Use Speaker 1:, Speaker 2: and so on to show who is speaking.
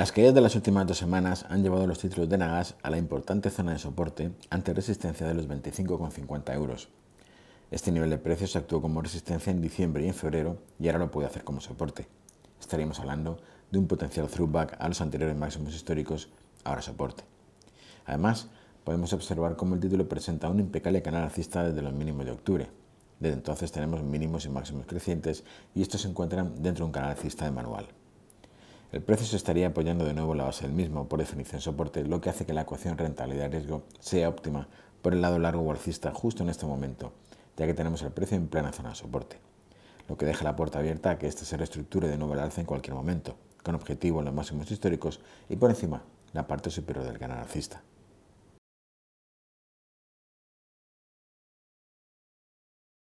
Speaker 1: Las caídas de las últimas dos semanas han llevado los títulos de Nagas a la importante zona de soporte ante resistencia de los 25,50 euros. Este nivel de precios actuó como resistencia en diciembre y en febrero y ahora lo puede hacer como soporte. Estaríamos hablando de un potencial throwback a los anteriores máximos históricos, ahora soporte. Además, podemos observar cómo el título presenta un impecable canal alcista desde los mínimos de octubre. Desde entonces tenemos mínimos y máximos crecientes y estos se encuentran dentro de un canal alcista de manual. El precio se estaría apoyando de nuevo en la base del mismo, por definición soporte, lo que hace que la ecuación rentabilidad-riesgo sea óptima por el lado largo o alcista justo en este momento, ya que tenemos el precio en plena zona de soporte, lo que deja la puerta abierta a que éste se reestructure de nuevo al alza en cualquier momento, con objetivo en los máximos históricos y por encima
Speaker 2: la parte superior del canal alcista.